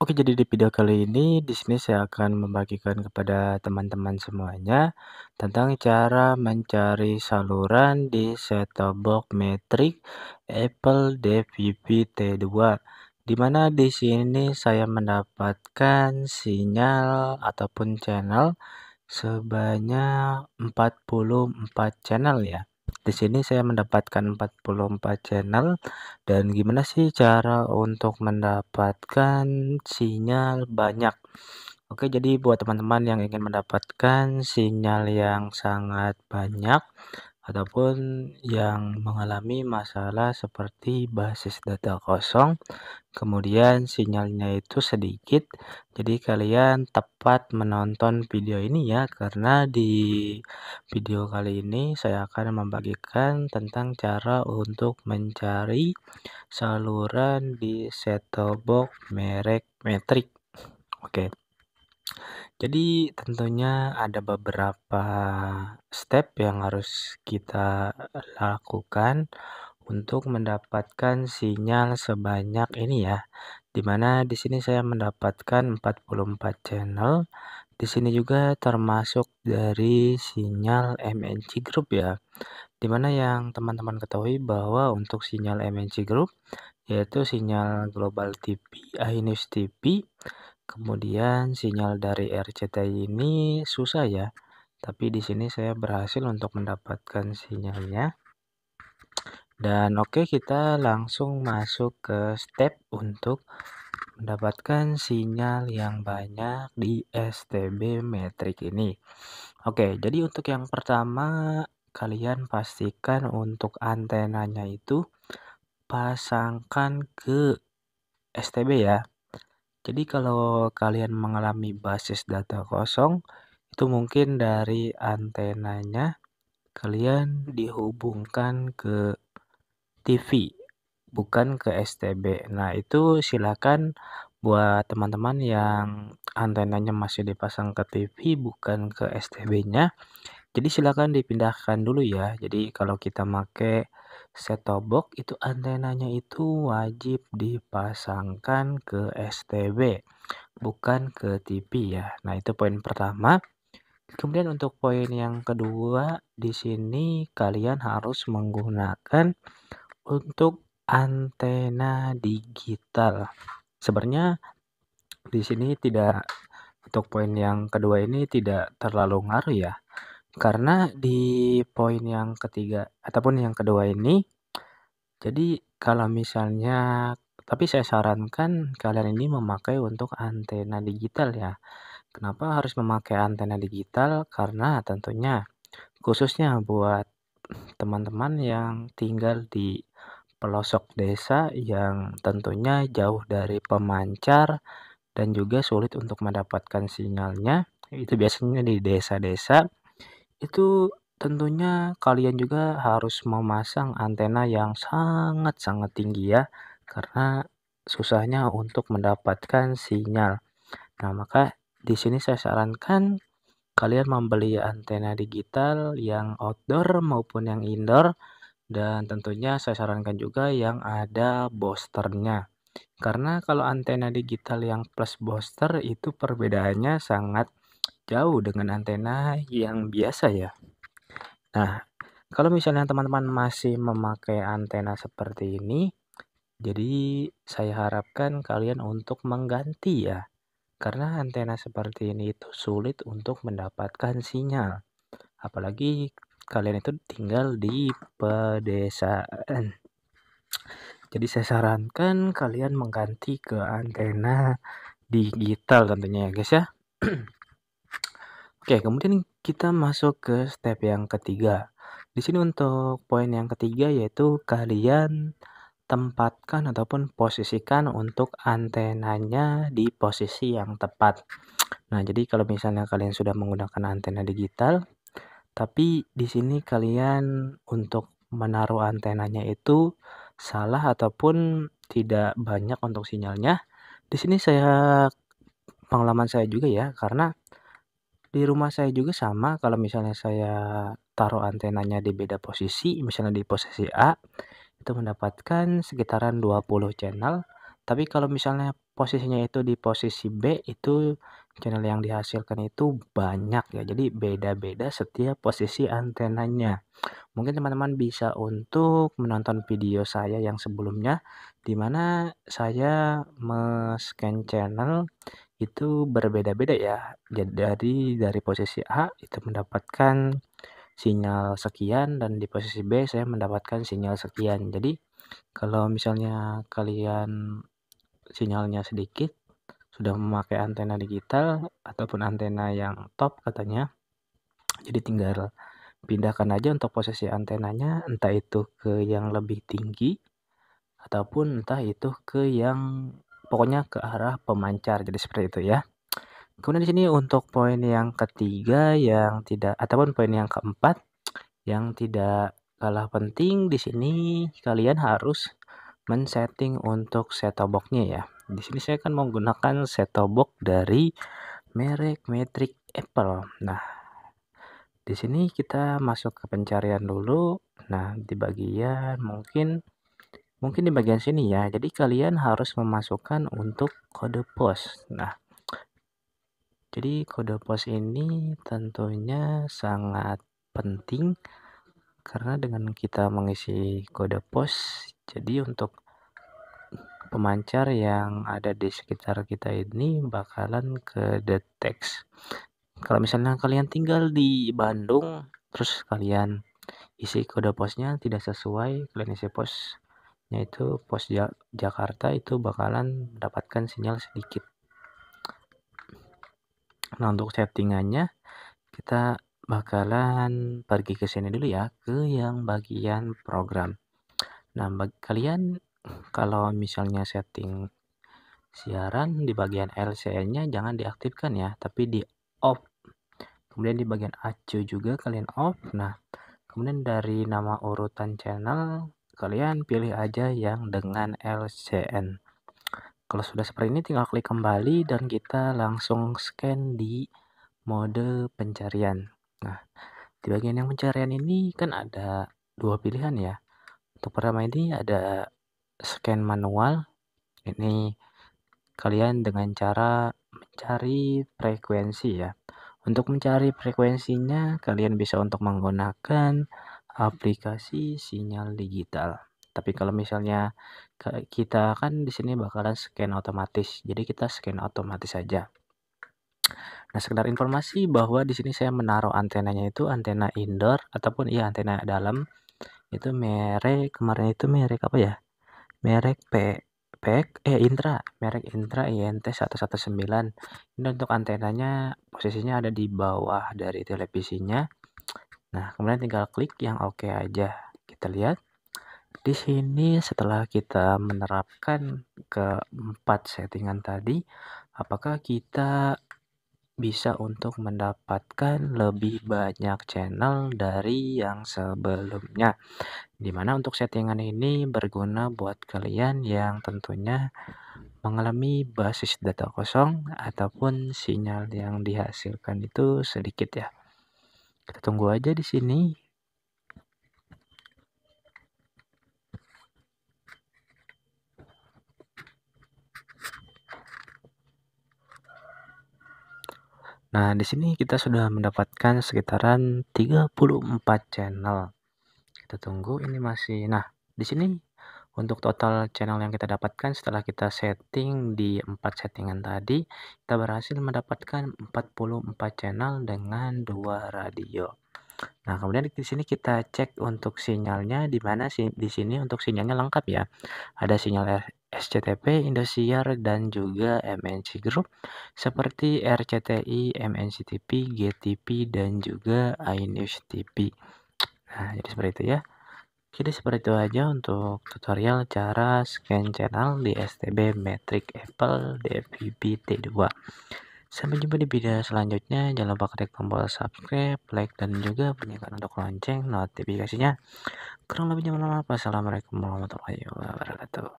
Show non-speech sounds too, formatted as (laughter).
Oke, jadi di video kali ini, di sini saya akan membagikan kepada teman-teman semuanya tentang cara mencari saluran di set-top box metric Apple DVB T2. Dimana di sini saya mendapatkan sinyal ataupun channel sebanyak 44 channel ya. Di sini saya mendapatkan 44 channel dan gimana sih cara untuk mendapatkan sinyal banyak. Oke, jadi buat teman-teman yang ingin mendapatkan sinyal yang sangat banyak, ataupun yang mengalami masalah seperti basis data kosong, kemudian sinyalnya itu sedikit. Jadi kalian tepat menonton video ini ya, karena di video kali ini saya akan membagikan tentang cara untuk mencari saluran di set-top box merek Metric. Oke. Jadi tentunya ada beberapa step yang harus kita lakukan untuk mendapatkan sinyal sebanyak ini ya. Dimana di sini saya mendapatkan 44 channel. Di sini juga termasuk dari sinyal MNC Group ya. Dimana yang teman-teman ketahui bahwa untuk sinyal MNC Group yaitu sinyal global TV, Ainus TV. Kemudian sinyal dari RCTI ini susah ya, tapi di sini saya berhasil untuk mendapatkan sinyalnya. Dan oke okay, kita langsung masuk ke step untuk mendapatkan sinyal yang banyak di STB metrik ini. Oke, okay, jadi untuk yang pertama kalian pastikan untuk antenanya itu pasangkan ke STB ya. Jadi kalau kalian mengalami basis data kosong, itu mungkin dari antenanya kalian dihubungkan ke TV, bukan ke STB. Nah, itu silakan buat teman-teman yang antenanya masih dipasang ke TV bukan ke STB-nya. Jadi silakan dipindahkan dulu ya. Jadi kalau kita pakai set-top box itu antenanya itu wajib dipasangkan ke STB, bukan ke TV ya. Nah, itu poin pertama. Kemudian untuk poin yang kedua, di sini kalian harus menggunakan untuk antena digital. Sebenarnya di sini tidak untuk poin yang kedua ini tidak terlalu ngaruh ya. Karena di poin yang ketiga ataupun yang kedua ini, jadi kalau misalnya tapi saya sarankan kalian ini memakai untuk antena digital ya. Kenapa harus memakai antena digital? Karena tentunya khususnya buat teman-teman yang tinggal di pelosok desa yang tentunya jauh dari pemancar dan juga sulit untuk mendapatkan sinyalnya. Itu biasanya di desa-desa itu tentunya kalian juga harus memasang antena yang sangat-sangat tinggi ya, karena susahnya untuk mendapatkan sinyal. Nah, maka di sini saya sarankan kalian membeli antena digital yang outdoor maupun yang indoor dan tentunya saya sarankan juga yang ada boosternya. Karena kalau antena digital yang plus booster itu perbedaannya sangat jauh dengan antena yang biasa ya. Nah, kalau misalnya teman-teman masih memakai antena seperti ini, jadi saya harapkan kalian untuk mengganti ya. Karena antena seperti ini itu sulit untuk mendapatkan sinyal. Apalagi kalian itu tinggal di pedesaan. Jadi saya sarankan kalian mengganti ke antena digital tentunya ya guys ya. (clears throat) Oke, kemudian kita masuk ke step yang ketiga. Di sini untuk poin yang ketiga yaitu kalian tempatkan ataupun posisikan untuk antenanya di posisi yang tepat. Nah, jadi kalau misalnya kalian sudah menggunakan antena digital, tapi di sini kalian untuk menaruh antenanya itu salah ataupun tidak banyak untuk sinyalnya. Di sini saya pengalaman saya juga ya, karena di rumah saya juga sama, kalau misalnya saya taruh antenanya di beda posisi, misalnya di posisi A, itu mendapatkan sekitaran 20 channel. Tapi kalau misalnya posisinya itu di posisi B, itu channel yang dihasilkan itu banyak ya. Jadi beda-beda setiap posisi antenanya. Mungkin teman-teman bisa untuk menonton video saya yang sebelumnya, dimana saya me channel itu berbeda-beda ya. Jadi dari dari posisi A itu mendapatkan sinyal sekian dan di posisi B saya mendapatkan sinyal sekian. Jadi kalau misalnya kalian sinyalnya sedikit sudah memakai antena digital ataupun antena yang top katanya. Jadi tinggal pindahkan aja untuk posisi antenanya entah itu ke yang lebih tinggi ataupun entah itu ke yang pokoknya ke arah pemancar jadi seperti itu ya kemudian di sini untuk poin yang ketiga yang tidak ataupun poin yang keempat yang tidak kalah penting di sini kalian harus men-setting untuk set-top boxnya ya di sini saya akan menggunakan set-top box dari merek metric Apple nah di sini kita masuk ke pencarian dulu nah di bagian mungkin mungkin di bagian sini ya. Jadi kalian harus memasukkan untuk kode pos. Nah, jadi kode pos ini tentunya sangat penting karena dengan kita mengisi kode pos, jadi untuk pemancar yang ada di sekitar kita ini bakalan ke Kalau misalnya kalian tinggal di Bandung, terus kalian isi kode posnya tidak sesuai, kalian isi pos yaitu nah, pos Jakarta itu bakalan mendapatkan sinyal sedikit nah untuk settingannya kita bakalan pergi ke sini dulu ya ke yang bagian program nah bagi kalian (clears throat) kalau misalnya setting siaran di bagian LCN nya jangan diaktifkan ya tapi di off kemudian di bagian acu juga kalian off nah kemudian dari nama urutan channel kalian pilih aja yang dengan LCN kalau sudah seperti ini tinggal klik kembali dan kita langsung scan di mode pencarian nah di bagian yang pencarian ini kan ada dua pilihan ya untuk pertama ini ada scan manual ini kalian dengan cara mencari frekuensi ya untuk mencari frekuensinya kalian bisa untuk menggunakan aplikasi sinyal digital. Tapi kalau misalnya kita kan di sini bakalan scan otomatis. Jadi kita scan otomatis saja. Nah, sekedar informasi bahwa di sini saya menaruh antenanya itu antena indoor ataupun iya antena dalam. Itu merek kemarin itu merek apa ya? Merek P Pack eh Intra, merek Intra INT 119. Ini untuk antenanya posisinya ada di bawah dari televisinya Nah, kemudian tinggal klik yang oke okay aja. Kita lihat. Di sini setelah kita menerapkan keempat settingan tadi, apakah kita bisa untuk mendapatkan lebih banyak channel dari yang sebelumnya dimana untuk settingan ini berguna buat kalian yang tentunya mengalami basis data kosong ataupun sinyal yang dihasilkan itu sedikit ya kita tunggu aja di sini. Nah, di sini kita sudah mendapatkan sekitaran 34 channel. Kita tunggu ini masih. Nah, di sini untuk total channel yang kita dapatkan setelah kita setting di empat settingan tadi, kita berhasil mendapatkan 44 channel dengan dua radio. Nah, kemudian di sini kita cek untuk sinyalnya di mana sih? di sini untuk sinyalnya lengkap ya. Ada sinyal SCTP, Indosiar dan juga MNC Group seperti RCTI, MNC TV, GTP dan juga iNews TV. Nah, jadi seperti itu ya. Jadi seperti itu aja untuk tutorial cara scan channel di STB Metric Apple DVB T2. Sampai jumpa di video selanjutnya. Jangan lupa klik tombol subscribe, like, dan juga bunyikan untuk lonceng notifikasinya. Kurang lebihnya mohon maaf. Assalamualaikum warahmatullahi wabarakatuh.